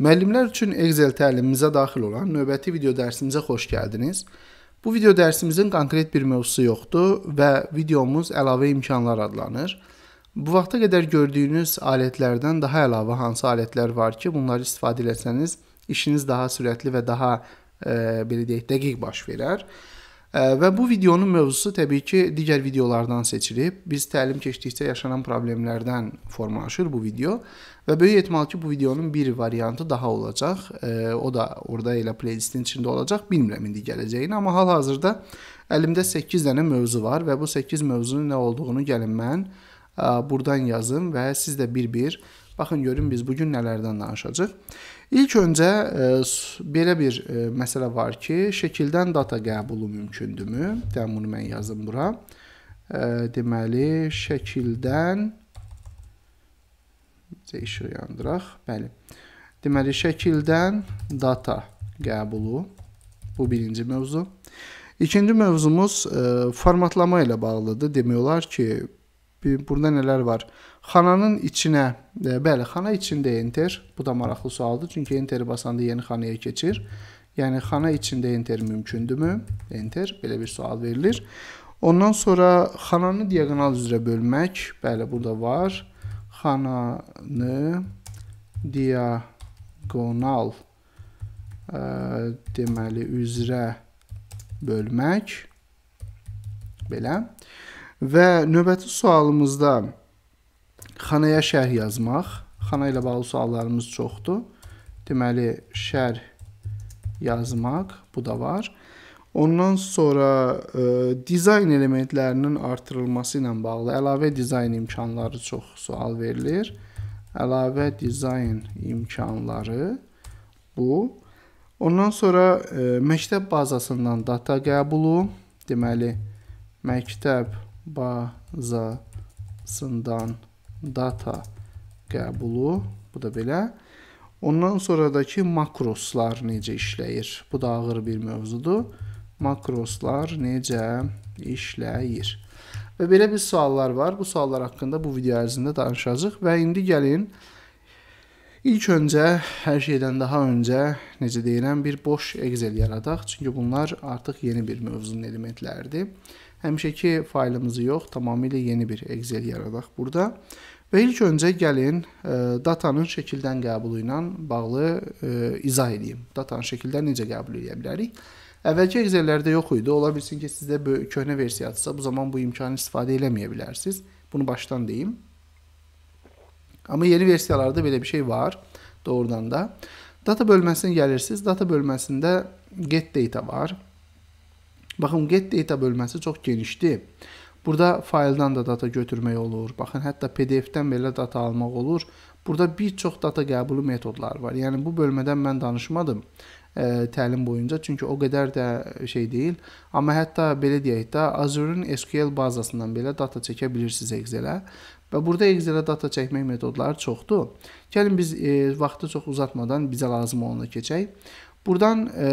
Müəllimlər üçün Excel təlimimizə daxil olan növbəti video dərsimizə xoş gəldiniz. Bu video dərsimizin konkret bir mövzusu yoxdur və videomuz əlavə imkanlar adlanır. Bu vaxta qədər gördüyünüz alətlərdən daha əlavə hansı alətlər var ki, bunları istifadə etsəniz işiniz daha sürətli və daha e, belə deyək, dəqiq baş verər. E, Və bu videonun mövzusu təbii ki, digər videolardan seçilib. Biz təlim keçdikcə yaşanan problemlərdən formalaşır bu video və böyük ehtimal ki, bu videonun bir variantı daha olacaq. O da orada elə playlistin içində olacaq. Bilmirəm indi gələcəyini, amma hal-hazırda əlimdə 8 dənə mövzu var və bu 8 mövzunun nə olduğunu gəlin mən burdan yazın və siz də bir-bir Baxın görün biz bu gün nələrdən danışacağıq. İlk öncə e, belə bir e, məsələ var ki, şəkildən data qəbulu mümkündürmü? Dəmin bunu mən yazdım bura. E, deməli, şəkildən işıq yandıraq. Bəli. Deməli, şəkildən data qəbulu bu birinci mövzu. İkinci mövzumuz ə, formatlama ilə bağlıdır. Demək olar ki, bir, burada nələr var? Xananın içinə, e, bəli, xana içində enter, bu da maraqlı sualdır, çünki enteri basanda yeni xanaya keçir. Yəni xana içində enter mümkündürmü? Enter belə bir sual verilir. Ondan sonra xananı diagonal üzrə bölmək, bəli, burada var. Xananı diagonal ə, e, deməli üzrə bölmək belə. Və növbəti sualımızda xanaya şərh yazmaq. Xana ilə bağlı suallarımız çoxdur. Deməli, şərh yazmaq, bu da var. Ondan sonra e, dizayn elementlərinin artırılması ilə bağlı əlavə dizayn imkanları çox sual verilir. Əlavə dizayn imkanları bu. Ondan sonra e, məktəb bazasından data qəbulu, deməli məktəb bazasından data data qəbulu, bu da belə. Ondan sonradakı makroslar necə işləyir? Bu da ağır bir mövzudur. Makroslar necə işləyir? Və belə bir suallar var. Bu suallar haqqında bu video ərzində danışacağıq və indi gəlin ilk öncə hər şeydən daha öncə necə deyirəm bir boş Excel yaradaq. Çünki bunlar artıq yeni bir mövzunun elementləridir həmişəki faylımızı yox, tamamilə yeni bir Excel yaradaq burada. Və ilk öncə gəlin e, datanın şəkildən qəbulu ilə bağlı e, izah edeyim. Datanı şəkildən necə qəbul edə bilərik? Əvvəlki Excel-lərdə yox idi. Ola bilsin ki, sizdə köhnə versiyasısa, bu zaman bu imkanı istifadə eləməyə bilərsiniz. Bunu başdan deyim. Amma yeni versiyalarda belə bir şey var doğrudan da. Data bölməsinə gəlirsiniz. Data bölməsində get data var. Baxın, get data bölməsi çox genişdir. Burada fayldan da data götürmək olur. Baxın, hətta PDF-dən belə data almaq olur. Burada bir çox data qəbulu metodları var. Yəni bu bölmədən mən danışmadım ə, e, təlim boyunca, çünki o qədər də şey deyil. Amma hətta belə deyək də, Azure-ın SQL bazasından belə data çəkə bilirsiniz Excel-ə. Və burada Excel-ə data çəkmək metodları çoxdur. Gəlin biz e, vaxtı çox uzatmadan bizə lazım olana keçək. Burdan e,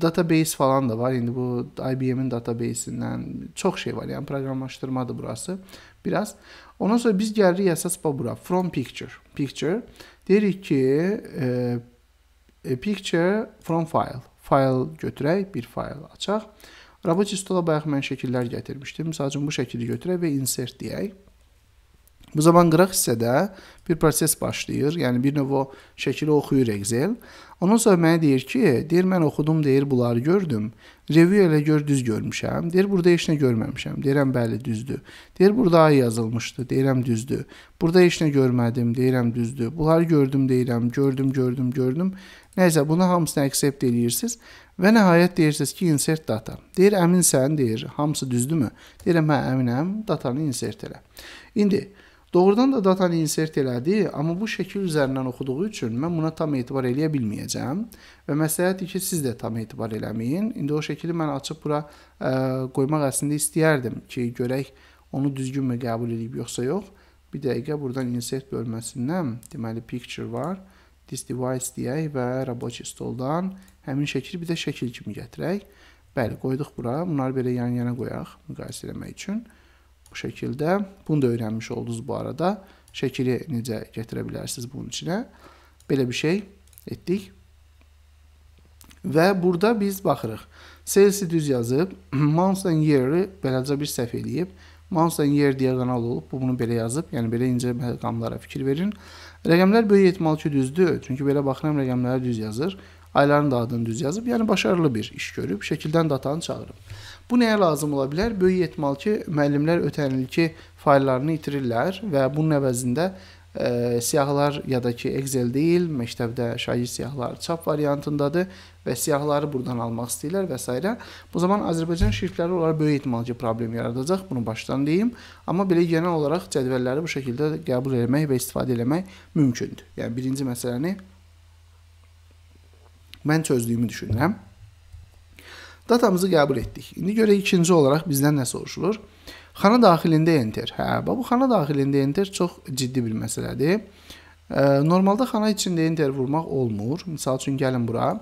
database falan da var. İndi bu IBM-in database-indən çox şey var. Yəni proqramlaşdırmadır burası biraz. Ondan sonra biz gəlirik əsas bura. From picture. Picture deyirik ki, e, e, picture from file. Fayl götürək, bir fayl açaq. Rabotik stola bayaq mən şəkillər gətirmişdim. Məsəl üçün bu şəkili götürək və insert deyək. Bu zaman qıraq hissədə bir proses başlayır. Yəni bir növ o şəkili oxuyur Excel. Ondan sonra mənə deyir ki, deyir mən oxudum, deyir bunları gördüm. Review elə gör düz görmüşəm. Deyir burada heç nə görməmişəm. Deyirəm bəli düzdür. Deyir burada ay yazılmışdı. Deyirəm düzdür. Burada heç nə görmədim. Deyirəm düzdür. Bunları gördüm deyirəm. Gördüm, gördüm, gördüm. Nəysə bunu hamısını accept eləyirsiniz və nəhayət deyirsiniz ki, insert data. Deyir əminsən, deyir hamısı düzdürmü? Deyirəm hə əminəm. Datanı insert elə. İndi Doğrudan da datanı insert elədi, amma bu şəkil üzərindən oxuduğu üçün mən buna tam etibar eləyə bilməyəcəm və məsləhətdir ki, siz də tam etibar eləməyin. İndi o şəkili mən açıb bura ə, e, qoymaq əslində istəyərdim ki, görək onu düzgünmü qəbul edib yoxsa yox. Bir dəqiqə buradan insert bölməsindən, deməli picture var, this device deyək və rabochi stoldan həmin şəkili bir də şəkil kimi gətirək. Bəli, qoyduq bura. Bunları belə yan-yana qoyaq müqayisə eləmək üçün bu şəkildə. Bunu da öyrənmiş oldunuz bu arada. Şəkili necə gətirə bilərsiniz bunun içinə. Belə bir şey etdik. Və burada biz baxırıq. Sales-i düz yazıb, months and year-i beləcə bir səhv eləyib. Months and year diagonal olub, bu bunu belə yazıb. Yəni, belə incə rəqamlara fikir verin. Rəqəmlər böyük ehtimal ki, düzdür. Çünki belə baxıram, rəqəmləri düz yazır. Ayların da adını düz yazıb. Yəni, başarılı bir iş görüb. Şəkildən datanı çağırıb. Bu nəyə lazım ola bilər? Böyük ehtimal ki, müəllimlər ötən ilki fayllarını itirirlər və bunun əvəzində ə, e, siyahılar ya da ki Excel deyil, məktəbdə şagird siyahıları çap variantındadır və siyahıları burdan almaq istəyirlər və s. Bu zaman Azərbaycan şriftləri olaraq böyük ehtimal ki problem yaradacaq, bunu başdan deyim. Amma belə genel olaraq cədvəlləri bu şəkildə qəbul etmək və istifadə etmək mümkündür. Yəni birinci məsələni mən çözdüyümü düşünürəm. Datamızı qəbul etdik. İndi görək ikinci olaraq bizdən nə soruşulur? Xana daxilində enter. Hə, bu xana daxilində enter çox ciddi bir məsələdir. Normalda xana içində enter vurmaq olmur. Məsəl üçün gəlin bura.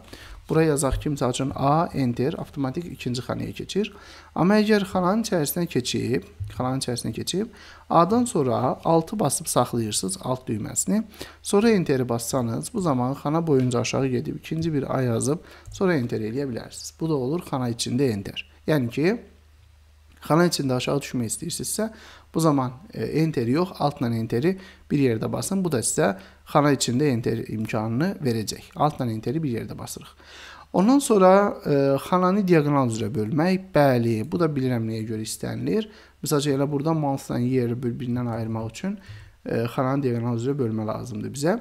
Bura yazaq ki, məsəl üçün A enter avtomatik ikinci xanaya keçir. Amma əgər xananın içərisinə keçib, xananın içərisinə keçib, A-dan sonra 6 basıb saxlayırsınız alt düyməsini. Sonra enteri bassanız, bu zaman xana boyunca aşağı gedib ikinci bir A yazıb sonra enter eləyə bilərsiniz. Bu da olur xana içində enter. Yəni ki, xana içində aşağı düşmək istəyirsinizsə, bu zaman e, enteri yox, altla enteri bir yerdə basın. Bu da sizə xana içində enter imkanını verəcək. Altla enteri bir yerdə basırıq. Ondan sonra e, xananı diaqonal üzrə bölmək, bəli, bu da bilirəm nəyə görə istənilir. Məsələn, elə burada monthla yeri bir-birindən ayırmaq üçün e, xananı diaqonal üzrə bölmə lazımdır bizə.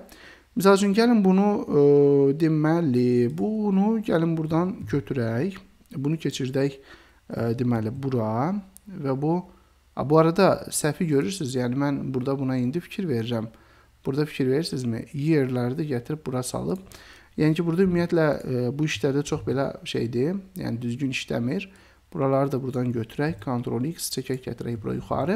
Məsəl üçün gəlin bunu e, deməli, bunu gəlin buradan götürək, bunu keçirdək e, deməli bura və bu a, bu arada səhvi görürsüz. Yəni mən burada buna indi fikir verirəm. E, Burada fikir verirsinizmi? Yerlərdə gətirib bura salıb. Yəni ki, burada ümumiyyətlə e, bu işlərdə çox belə şeydir, yəni düzgün işləmir. Buraları da buradan götürək, Ctrl X çəkək gətirək bura yuxarı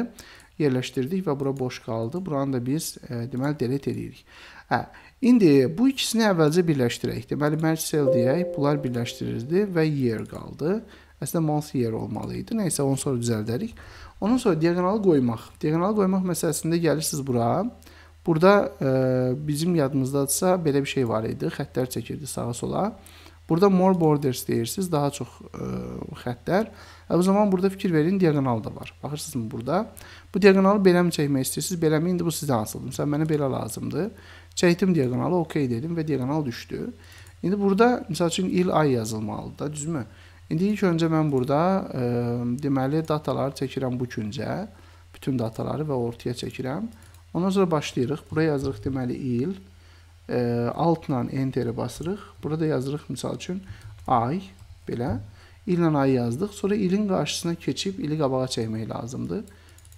yerləşdirdik və bura boş qaldı. Buranı da biz e, deməli delete edirik. Hə, indi bu ikisini əvvəlcə birləşdirək. Deməli merge cell deyək, bunlar birləşdirildi və yer qaldı. Əslində mouse yer olmalı idi. Nəysə onu sonra düzəldərik. Ondan sonra diaqonalı qoymaq. Diaqonalı qoymaq məsələsində gəlirsiniz bura. Bura Burada e, bizim yadımızdadsa belə bir şey var idi. Xəttlər çəkirdi sağa-sola. Burada more borders deyirsiz, daha çox e, xəttlər. E, o zaman burada fikir verin, diaqonal da var. Baxırsınızmı burada? Bu diaqonalı beləmi çəkmək istəyirsiniz? Beləmi indi bu sizdən asılıdır. Məsələn, mənə belə lazımdır. Çəkdim diaqonalı, OK dedim və diaqonal düşdü. İndi burada, məsəl üçün, il ay yazılmalıdır da, düzmü? İndi ilk öncə mən burada e, deməli dataları çəkirəm bu güncə. Bütün dataları və ortaya çəkirəm. Ondan sonra başlayırıq. Bura yazırıq deməli il. E, altla enteri basırıq. Burada yazırıq misal üçün ay belə. İllə ayı yazdıq. Sonra ilin qarşısına keçib ili qabağa çəkmək lazımdır.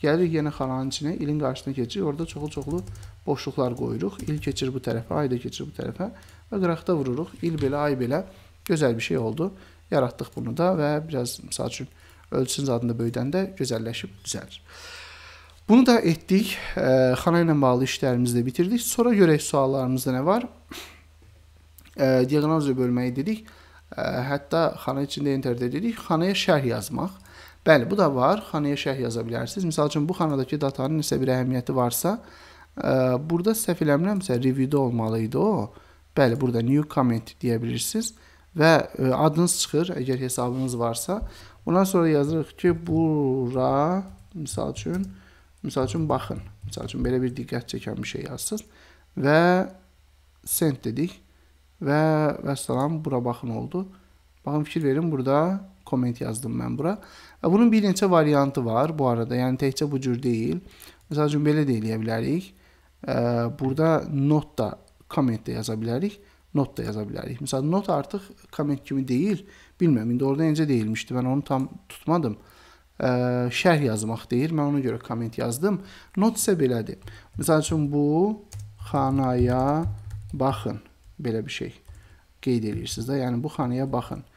Gəlirik yenə xalanın içinə, ilin qarşısına keçirik. Orada çoxlu-çoxlu boşluqlar qoyuruq. İl keçir bu tərəfə, ay da keçir bu tərəfə və qıraqda vururuq. İl belə, ay belə gözəl bir şey oldu. Yaratdıq bunu da və biraz misal üçün ölçüsünüz adında böyüdəndə gözəlləşib düzəlir. Bunu da etdik. E, xana ilə bağlı işlərimizi də bitirdik. Sonra görək suallarımızda nə var. E, diaqnozu bölməyi dedik. E, hətta xana içində enter dedik. Xanaya şərh yazmaq. Bəli, bu da var. Xanaya şərh yaza bilərsiniz. Məsəl üçün bu xanadakı datanın nəsə bir əhəmiyyəti varsa, e, burada səhv eləmirəmsə review-də olmalı idi o. Bəli, burada new comment deyə bilirsiniz və e, adınız çıxır əgər hesabınız varsa. Ondan sonra yazırıq ki, bura misal üçün Misal üçün, baxın. Misal üçün, belə bir diqqət çəkən bir şey yazsınız. Və sent dedik. Və vəssalam, bura baxın oldu. Baxın, fikir verin, burada komment yazdım mən bura. E, bunun bir neçə variantı var bu arada. Yəni, təkcə bu cür deyil. Misal üçün, belə də eləyə bilərik. E, burada not da, komment də yaza bilərik not da yaza bilərik. Məsələn, not artıq komment kimi deyil. Bilmirəm, indi orada necə deyilmişdi, mən onu tam tutmadım ə, şərh yazmaq deyir. Mən ona görə komment yazdım. Not isə belədir. Məsəl üçün bu xanaya baxın. Belə bir şey qeyd edirsiniz də. Yəni bu xanaya baxın ə,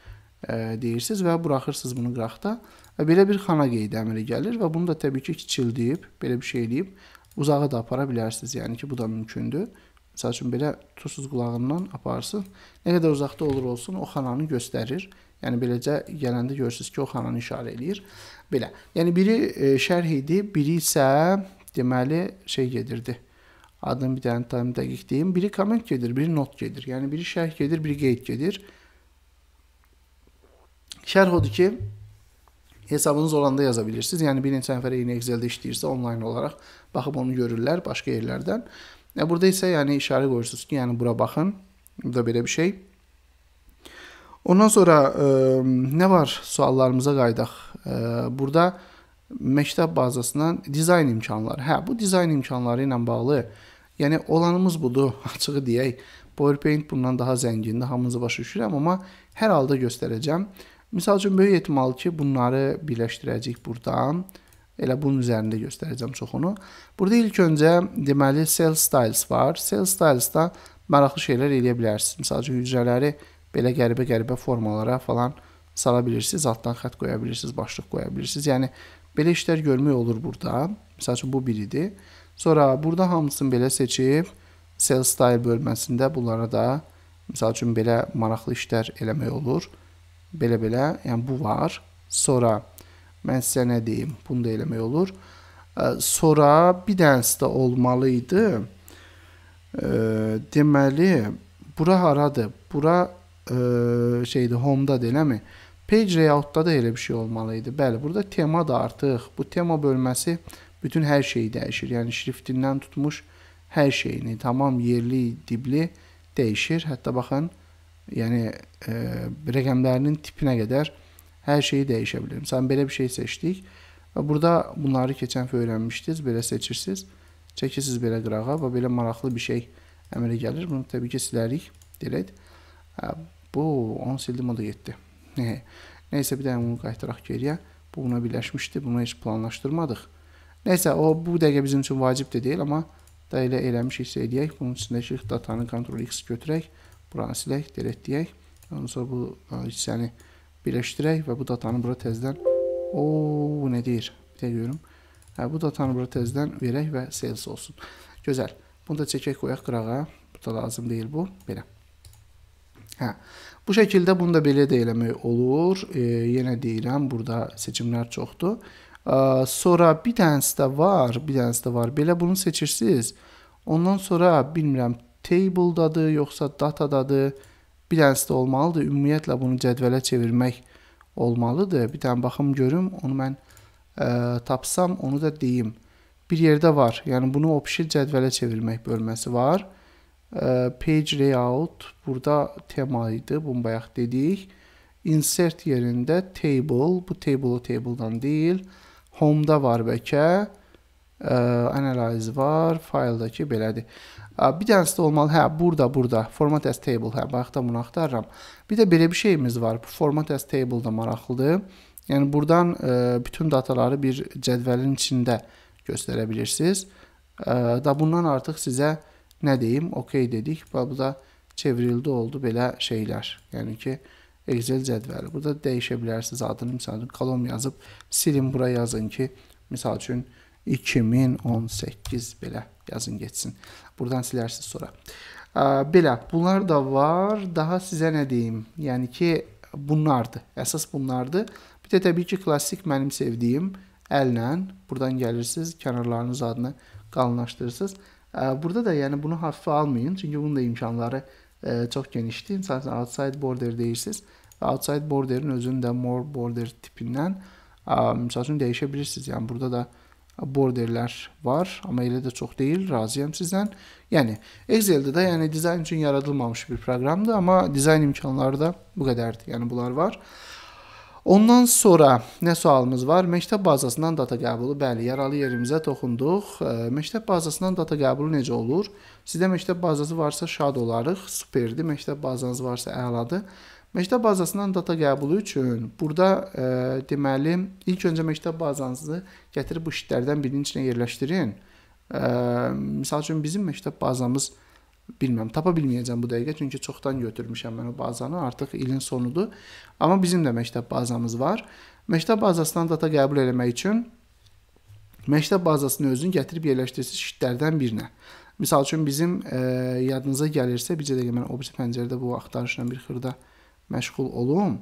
e, deyirsiniz və buraxırsınız bunu qıraqda. Və belə bir xana qeyd əmri gəlir və bunu da təbii ki, kiçildib, belə bir şey eləyib uzağa da apara bilərsiniz. Yəni ki, bu da mümkündür. Məsəl üçün belə tutursuz qulağından aparırsınız. Nə qədər uzaqda olur olsun o xananı göstərir. Yəni beləcə gələndə görürsüz ki, o xananı işarə eləyir. Belə. Yəni biri e, şərh idi, biri isə deməli şey gedirdi. Adını bir dənə tam dəqiq deyim. Biri komment gedir, biri not gedir. Yəni biri şərh gedir, biri qeyd gedir. Şərh odur ki, hesabınız olanda yaza bilirsiniz. Yəni bir neçə nəfər eyni Excel-də işləyirsə onlayn olaraq baxıb onu görürlər başqa yerlərdən. E, burada isə yəni işarə qoyursunuz ki, yəni bura baxın. Burada belə bir şey Ondan sonra ə, e, nə var? Suallarımıza qayıdaq. Ə, e, burada məktəb bazasından dizayn imkanları. Hə, bu dizayn imkanları ilə bağlı, yəni olanımız budur, açığı deyək. PowerPoint bundan daha zəngindir, hamınızı başa düşürəm, amma hər halda göstərəcəm. Məsəl üçün böyük ehtimal ki, bunları birləşdirəcək burdan. Elə bunun üzərində göstərəcəm çoxunu. Burada ilk öncə deməli sales styles var. Sales styles-da maraqlı şeylər eləyə bilərsiniz. Məsəl üçün hücrələri belə qəribə-qəribə formalara falan sala bilirsiniz, altdan xətt qoya bilirsiniz, başlıq qoya bilirsiniz. Yəni belə işlər görmək olur burada. Məsəl üçün bu biridir. Sonra burada hamısını belə seçib cell style bölməsində bunlara da məsəl üçün belə maraqlı işlər eləmək olur. Belə-belə, yəni bu var. Sonra mən sizə nə deyim, bunu da eləmək olur. Sonra bir dənəsi də olmalı idi. Deməli, bura haradır? Bura ə, e, şeydə home-da eləmi? Page layout-da da elə bir şey olmalı idi. Bəli, burada tema da artıq bu tema bölməsi bütün hər şeyi dəyişir. Yəni şriftindən tutmuş hər şeyini, tamam yerli, dibli dəyişir. Hətta baxın, yəni e, rəqəmlərinin tipinə qədər hər şeyi dəyişə bilir. Məsələn, belə bir şey seçdik və burada bunları keçən dəfə öyrənmişdiniz, belə seçirsiniz, çəkirsiniz belə qırağa və belə maraqlı bir şey əmələ gəlir. Bunu təbii ki, silərik, delete. Bu 18 ildir moda 7. Nəysə bir dənə bunu qaytaraq geriyə. Bu buna birləşmişdi. Bunu heç planlaşdırmadıq. Nəysə o bu dəqiqə bizim üçün vacib də deyil, amma da elə eləmişiksə eləyək. Bunun içindəki datanı Ctrl X götürək, buranı silək, delete deyək. Ondan sonra bu e, hissəni birləşdirək və bu datanı bura təzədən o nə deyir? Bir də görüm. Hə, bu datanı bura təzədən verək və sales olsun. Gözəl. Bunu da çəkək qoyaq qırağa. Bu da lazım deyil bu. Belə. Hə. Bu şəkildə bunu da belə də eləmək olur. E, yenə deyirəm, burada seçimlər çoxdur. E, sonra bir dənəsi də var, bir dənəsi də var. Belə bunu seçirsiniz. Ondan sonra bilmirəm table-dadır, yoxsa data-dadır. Bir dənəsi də olmalıdır. Ümumiyyətlə bunu cədvələ çevirmək olmalıdır. Bir dənə baxım görüm, onu mən e, tapsam onu da deyim. Bir yerdə var. Yəni bunu option cədvələ çevirmək bölməsi var page layout burada tema idi. Bunu bayaq dedik. Insert yerində table, bu table tabledan deyil. Home-da var bəlkə. Analyze var, fayldakı belədir. Bir dənəsi də olmalı. Hə, burada, burada. Format as table. Hə, bayaq da bunu axtarıram. Bir də belə bir şeyimiz var. Bu format as table da maraqlıdır. Yəni buradan e, bütün dataları bir cədvəlin içində göstərə bilirsiniz. Da bundan artıq sizə nə deyim, okey dedik. Burada çevrildi oldu belə şeylər. Yəni ki, Excel cədvəli. Burada dəyişə bilərsiniz adını, məsəl üçün kolom yazıb silin bura yazın ki, məsəl üçün 2018 belə yazın getsin. Buradan silərsiniz sonra. Belə, bunlar da var. Daha sizə nə deyim? Yəni ki, bunlardır. Əsas bunlardır. Bir də təbii ki, klassik mənim sevdiyim əllə buradan gəlirsiniz, kənarlarınız adını qalınlaşdırırsınız. Burada da yəni bunu hafifə almayın, çünki bunun da imkanları e, çox genişdir. Məsələn, outside border deyirsiniz və outside borderin özünün də more border tipindən e, məsəl üçün dəyişə bilirsiniz. Yəni burada da borderlər var, amma elə də çox deyil, razıyam sizdən. Yəni Excel-də də yəni dizayn üçün yaradılmamış bir proqramdır, amma dizayn imkanları da bu qədərdir. Yəni bunlar var. Ondan sonra nə sualımız var? Məktəb bazasından data qəbulu. Bəli, yaralı yerimizə toxunduq. Məktəb bazasından data qəbulu necə olur? Sizdə məktəb bazası varsa şad olarıq. Superdir. Məktəb bazanız varsa əladır. Məktəb bazasından data qəbulu üçün burada e, deməli ilk öncə məktəb bazanızı gətirib bu şitlərdən birinin içinə yerləşdirin. E, misal üçün bizim məktəb bazamız var bilmirəm, tapa bilməyəcəm bu dəqiqə çünki çoxdan götürmüşəm mən o bazanı. Artıq ilin sonudur. Amma bizim də məktəb bazamız var. Məktəb bazasından data qəbul etmək üçün məktəb bazasını özün gətirib yerləşdirsiz şitlərdən birinə. Məsəl üçün bizim e, yadınıza gəlirsə, bir dəqiqə mən o birisi pəncərədə bu axtarışla bir xırda məşğul olum.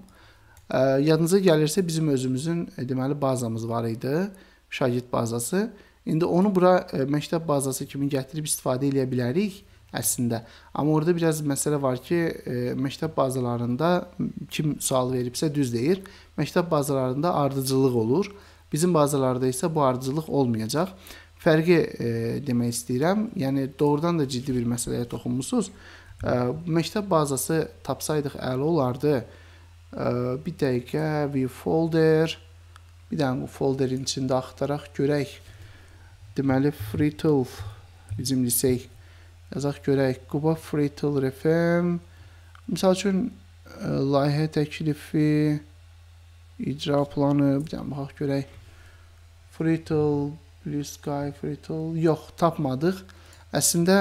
E, yadınıza gəlirsə bizim özümüzün e, deməli bazamız var idi, şagird bazası. İndi onu bura e, məktəb bazası kimi gətirib istifadə edə bilərik əslində. Amma orada biraz məsələ var ki, e, məktəb bazalarında kim sual veribsə düz deyir. Məktəb bazalarında ardıcıllıq olur. Bizim bazalarda isə bu ardıcıllıq olmayacaq. Fərqi e, demək istəyirəm. Yəni doğrudan da ciddi bir məsələyə toxunmusunuz. E, məktəb bazası tapsaydıq əla olardı. E, bir dəqiqə, bir folder. Bir dənə bu folderin içində axtaraq görək. Deməli, Free Tool bizim lisey Yazaq görək. Quba Freetil Refem. Misal üçün, e, layihə təklifi, icra planı, bir dənə baxaq görək. Freetil, Blue Sky, Freetil. Yox, tapmadıq. Əslində,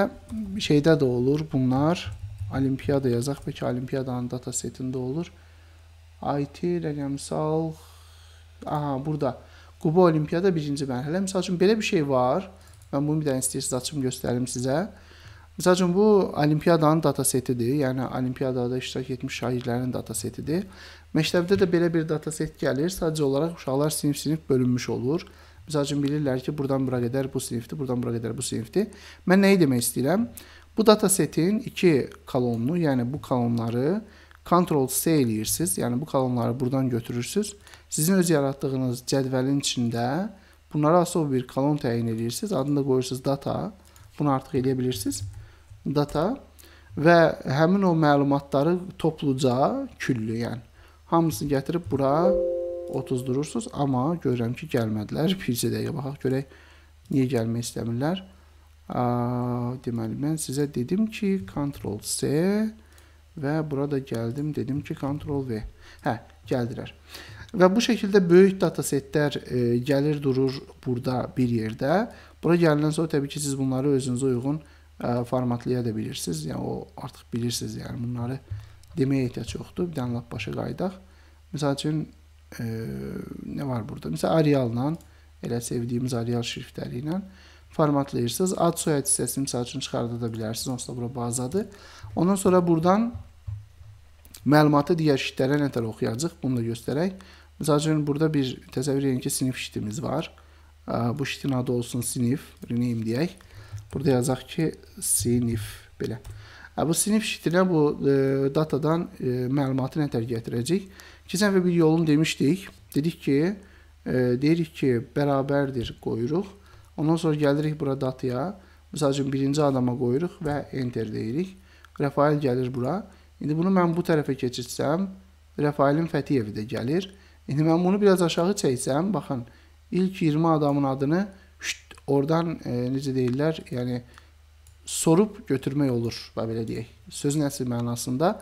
şeydə də olur bunlar. Olimpiyada yazaq, bəlkə Olimpiyadanın data setində olur. IT, rəqəmsal, aha, burada. Quba Olimpiyada birinci mərhələ. Misal üçün, belə bir şey var. Mən bunu bir dənə istəyirsiniz, açım göstərim sizə. Məsəl üçün bu olimpiyadanın datasetidir. Yəni olimpiadada iştirak etmiş şagirdlərin datasetidir. Məktəbdə də belə bir dataset gəlir. Sadəcə olaraq uşaqlar sinif-sinif bölünmüş olur. Məsəl üçün bilirlər ki, buradan bura qədər bu sinifdir, buradan bura qədər bu sinifdir. Mən nəyi demək istəyirəm? Bu datasetin 2 kolonunu, yəni bu kolonları Ctrl C eləyirsiniz. Yəni bu kolonları buradan götürürsüz. Sizin öz yaratdığınız cədvəlin içində bunlara asılı bir kolon təyin eləyirsiniz. Adını da qoyursunuz data. Bunu artıq eləyə bilirsiniz data və həmin o məlumatları topluca, küllü, yəni hamısını gətirib bura 30 durursunuz, amma görürəm ki, gəlmədilər. Bircə dəqiqə baxaq görək niyə gəlmək istəmirlər. A, deməli mən sizə dedim ki, Ctrl C və burada gəldim, dedim ki, Ctrl V. Hə, gəldilər. Və bu şəkildə böyük datasetlər e, gəlir durur burada bir yerdə. Bura gəlindən sonra təbii ki, siz bunları özünüzə uyğun e, formatlaya da bilirsiniz. Yəni o artıq bilirsiniz, yəni bunları deməyə ehtiyac yoxdur. Bir dənə lap başa qayıdaq. Məsəl üçün e, nə var burada? Məsəl Arial-la elə sevdiyimiz Arial şriftləri ilə formatlayırsınız. Ad soyad hissəsini məsəl üçün çıxarda da bilərsiniz. Onsuz da bura bazadır. Ondan sonra buradan məlumatı digər şitlərə nətər oxuyacaq, bunu da göstərək. Məsəl üçün burada bir təsəvvür edin ki, sinif şitimiz var. Bu şitin adı olsun sinif, rename deyək. Burada yazaq ki, sinif belə. Ə, hə, bu sinif şitrinə bu e, datadan e, məlumatı nətər gətirəcək? Keçən bir yolunu demişdik. Dedik ki, e, deyirik ki, bərabərdir qoyuruq. Ondan sonra gəlirik bura dataya. Məsəl üçün birinci adama qoyuruq və enter deyirik. Rəfail gəlir bura. İndi bunu mən bu tərəfə keçirsəm, Rəfailin Fətiyevi də gəlir. İndi mən bunu biraz aşağı çəksəm, baxın, ilk 20 adamın adını şüt, oradan e, necə deyirlər, yəni sorub götürmək olur, belə deyək. Sözün əsl mənasında.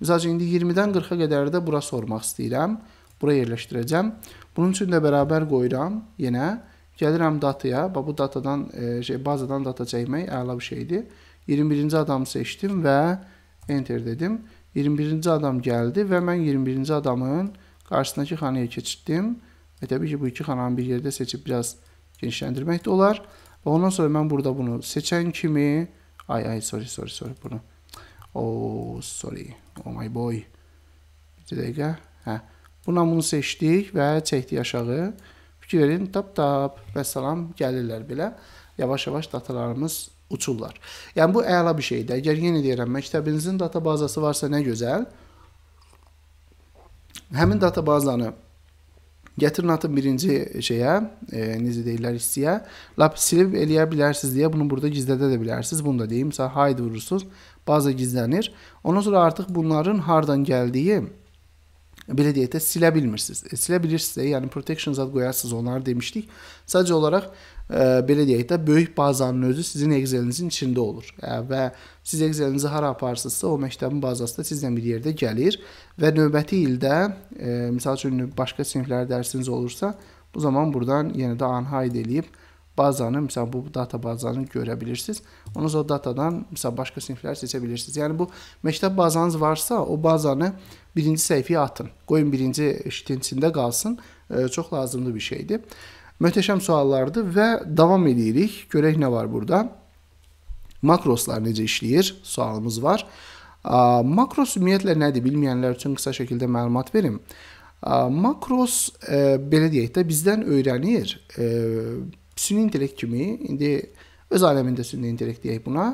Məsəl üçün indi 20-dən 40-a qədər də bura sormaq istəyirəm. Bura yerləşdirəcəm. Bunun üçün də bərabər qoyuram yenə. Gəlirəm dataya. Bax bu datadan e, şey bazadan data çəkmək əla bir şeydir. 21-ci adamı seçdim və enter dedim. 21-ci adam gəldi və mən 21-ci adamın qarşısındakı xanaya keçirtdim. Və e, təbii ki, bu iki xananı bir yerdə seçib biraz genişləndirmək də olar. Və ondan sonra mən burada bunu seçən kimi, ay ay sorry sorry sorry bunu. Oh sorry. Oh my boy. Bir dəqiqə. Hə. Buna bunu seçdik və çəkdik aşağı. Fikir verin, tap tap və salam gəlirlər belə. Yavaş-yavaş datalarımız uçurlar. Yəni bu əla bir şeydir. Əgər yenə deyirəm, məktəbinizin databazası varsa nə gözəl. Həmin databazanı Gətirin atın birinci şeyə, e, necə deyirlər hissiyə. Lap silib eləyə bilərsiniz deyə bunu burada gizlədə də bilərsiniz. Bunu da deyim. Məsələn, hide vurursunuz, baza gizlənir. Ondan sonra artıq bunların hardan gəldiyi belə deyək də silə bilmirsiniz. E, silə bilirsiniz, yəni protection zad qoyarsınız onları demişdik. Sadəcə olaraq e, belə deyək də böyük bazanın özü sizin Excel-inizin içində olur. E, və siz Excel-inizi hara aparırsınızsa, o məktəbin bazası da sizlə bir yerdə gəlir və növbəti ildə e, məsəl üçün başqa siniflərdə dərsiniz olursa, bu zaman buradan yenə də unhide eləyib bazanı, məsələn bu data bazanı görə bilirsiniz. Ondan sonra datadan məsələn başqa siniflər seçə bilirsiniz. Yəni bu məktəb bazanız varsa, o bazanı birinci səhifəyə atın. Qoyun birinci ştinsində qalsın. E, çox lazımlı bir şeydir. Möhtəşəm suallardır və davam edirik. Görək nə var burada. Makroslar necə işləyir? Sualımız var. A, makros ümumiyyətlə nədir bilməyənlər üçün qısa şəkildə məlumat verim. A, makros e, belə deyək də bizdən öyrənir. E, süni intellekt kimi, indi öz aləmində süni intellekt deyək buna.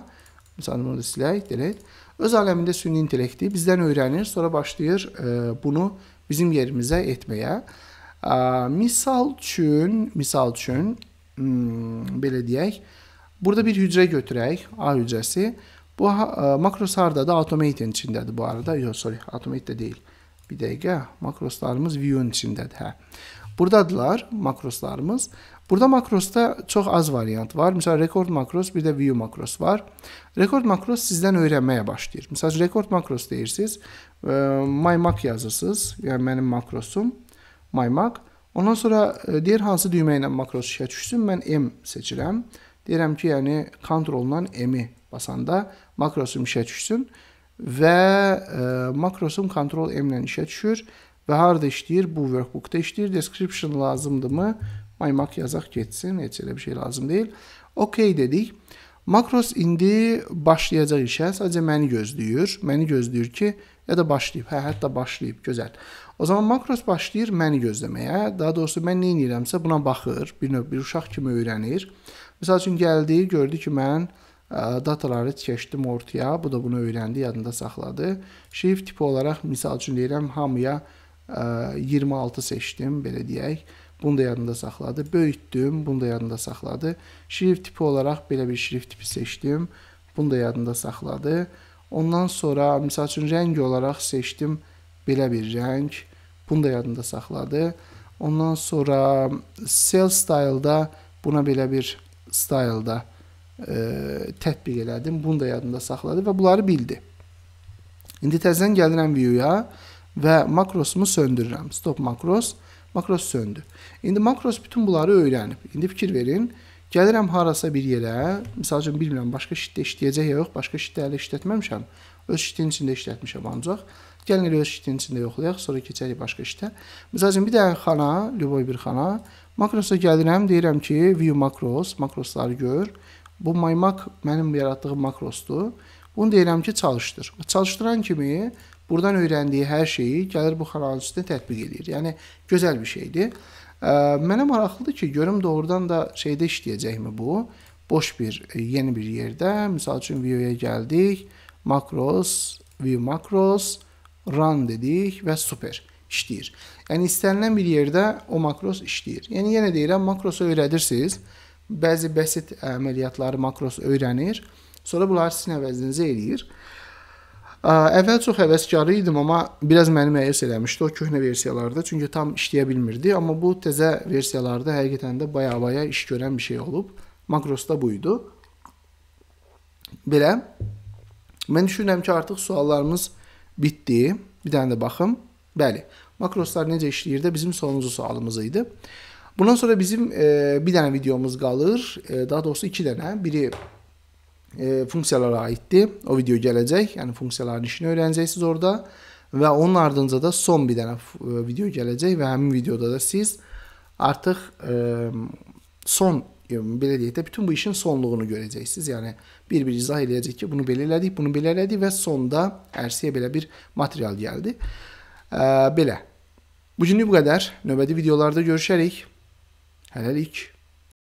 Məsələn, bunu da silək, delete. Öz aləmində süni intellekti bizdən öyrənir, sonra başlayır e, bunu bizim yerimizə etməyə. E, misal üçün, misal üçün hmm, belə deyək, burada bir hücrə götürək, A hücrəsi. Bu e, makros hardadır? Automate'in içindədir bu arada. Yox, sorry, automate də deyil. Bir dəqiqə, makroslarımız view-un içindədir, hə. Burdadılar makroslarımız. Burada makrosda çox az variant var. Məsələn, rekord makros, bir də view makros var. Rekord makros sizdən öyrənməyə başlayır. Məsələn, rekord makros deyirsiniz, e, mymac yazırsınız, yəni mənim makrosum mymac. Ondan sonra e, deyir hansı düymə ilə makros işə düşsün, mən M seçirəm. Deyirəm ki, yəni kontrolla M-i basanda makrosum işə düşsün və e, makrosum kontrol M ilə işə düşür və harda işləyir? Bu workbookda işləyir. Description lazımdımı? Maymaq yazaq getsin. Heç elə bir şey lazım deyil. OK dedik. Makros indi başlayacaq işə. Sadəcə məni gözləyir. Məni gözləyir ki, ya da başlayıb. Hə, hətta başlayıb. Gözəl. O zaman makros başlayır məni gözləməyə. Daha doğrusu mən nə edirəmsə buna baxır. Bir növ bir uşaq kimi öyrənir. Məsəl üçün gəldi, gördü ki, mən dataları keçdim ortaya. Bu da bunu öyrəndi, yadında saxladı. Shift tipi olaraq misal üçün deyirəm, hamıya 26 seçdim, belə deyək. Bunu da yadında saxladı. Böyütdüm, bunu da yadında saxladı. Şrift tipi olaraq belə bir şrift tipi seçdim. Bunu da yadında saxladı. Ondan sonra, misal üçün, rəng olaraq seçdim belə bir rəng. Bunu da yadında saxladı. Ondan sonra cell style'da buna belə bir style'da e, tətbiq elədim. Bunu da yadında saxladı və bunları bildi. İndi təzədən gəlirəm view-ya və makrosumu söndürürəm. Stop makros, makros söndü. İndi makros bütün bunları öyrənib. İndi fikir verin. Gəlirəm harasa bir yerə, misal üçün bilmirəm başqa şitdə işləyəcək ya yox, başqa şitlərlə işlətməmişəm. Öz şitin içində işlətmişəm ancaq. Gəlin elə öz şitin içində yoxlayaq, sonra keçərik başqa işdə. Misal üçün bir dənə xana, любой bir xana. Makrosa gəlirəm, deyirəm ki, view makros, makrosları gör. Bu MyMac mənim yaratdığım makrosdur. Bunu deyirəm ki, çalışdır. Çalışdıran kimi Buradan öyrəndiyi hər şeyi gəlir bu xaralcısına tətbiq eləyir. Yəni gözəl bir şeydir. Ə, mənə maraqlıdır ki, görüm doğrudan da şeydə işləyəcəkmi bu? Boş bir e, yeni bir yerdə, məsəl üçün view-yə gəldik, macros, view macros, run dedik və super işləyir. Yəni istənilən bir yerdə o makros işləyir. Yəni yenə deyirəm, makrosu öyrədirsiniz. Bəzi bəsit əməliyyatları makros öyrənir. Sonra bunları sizin əvəzinizə eləyir. Əvvəl çox həvəskarı idim, amma biraz məni məyus eləmişdi o köhnə versiyalarda, çünki tam işləyə bilmirdi, amma bu təzə versiyalarda həqiqətən də baya-baya iş görən bir şey olub. Makrosda buydu. Belə mən düşünürəm ki, artıq suallarımız bitdi. Bir dənə də baxım. Bəli. Makroslar necə işləyir də bizim sonuncu sualımız idi. Bundan sonra bizim e, bir dənə videomuz qalır. E, daha doğrusu 2 dənə. Biri e, funksiyalara aiddir. O video gələcək. Yəni funksiyaların işini öyrənəcəksiniz orada və onun ardınca da son bir dənə e, video gələcək və həmin videoda da siz artıq e, son e, belə deyək də bütün bu işin sonluğunu görəcəksiniz. Yəni bir-bir izah eləyəcək ki, bunu belə elədik, bunu belə elədik və sonda ərsiyə belə bir material gəldi. E, belə. Bu günlük bu qədər. Növbəti videolarda görüşərik. Hələlik.